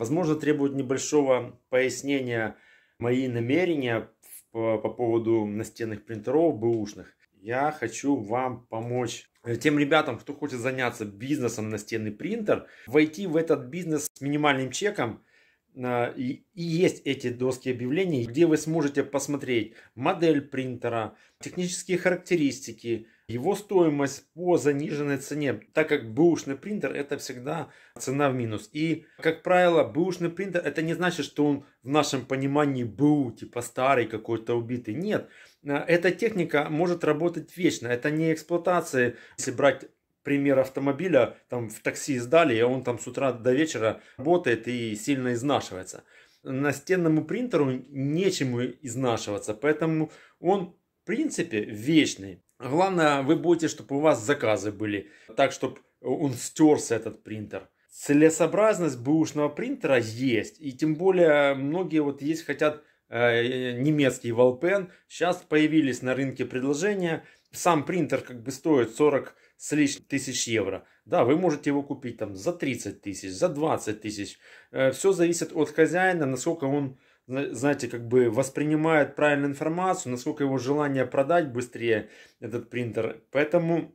Возможно, требует небольшого пояснения мои намерения по, э, по поводу настенных принтеров бэушных. Я хочу вам помочь э, тем ребятам, кто хочет заняться бизнесом настенный принтер, войти в этот бизнес с минимальным чеком – а, и есть эти доски объявлений, где вы сможете посмотреть модель принтера, технические характеристики, его стоимость по заниженной цене, так как бэушный принтер это всегда цена в минус. И, как правило, бэушный принтер это не значит, что он в нашем понимании БУ, типа старый какой-то убитый. Нет, а, эта техника может работать вечно. Это не эксплуатация, если брать пример автомобиля, там в такси сдали, и он там с утра до вечера работает и сильно изнашивается. Настенному принтеру нечему изнашиваться, поэтому он в принципе вечный. Главное, вы будете, чтобы у вас заказы были, так, чтобы он стерся, этот принтер. Целесообразность бэушного принтера есть, и тем более многие вот есть хотят Э, э, немецкий Волпен. Сейчас появились на рынке предложения. Сам принтер как бы стоит 40 с лишним тысяч евро. Да, вы можете его купить там за 30 тысяч, за 20 тысяч. Э, Все зависит от хозяина, насколько он, знаете, как бы воспринимает правильную информацию, насколько его желание продать быстрее этот принтер. Поэтому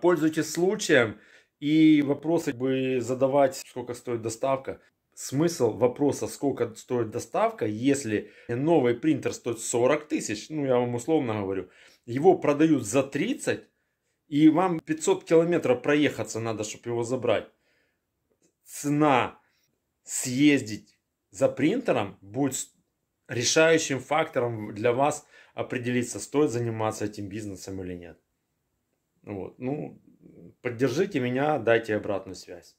пользуйтесь случаем и вопросы как бы задавать, сколько стоит доставка смысл вопроса, сколько стоит доставка, если новый принтер стоит 40 тысяч, ну я вам условно говорю, его продают за 30, и вам 500 километров проехаться надо, чтобы его забрать. Цена съездить за принтером будет решающим фактором для вас определиться, стоит заниматься этим бизнесом или нет. Вот. Ну, поддержите меня, дайте обратную связь.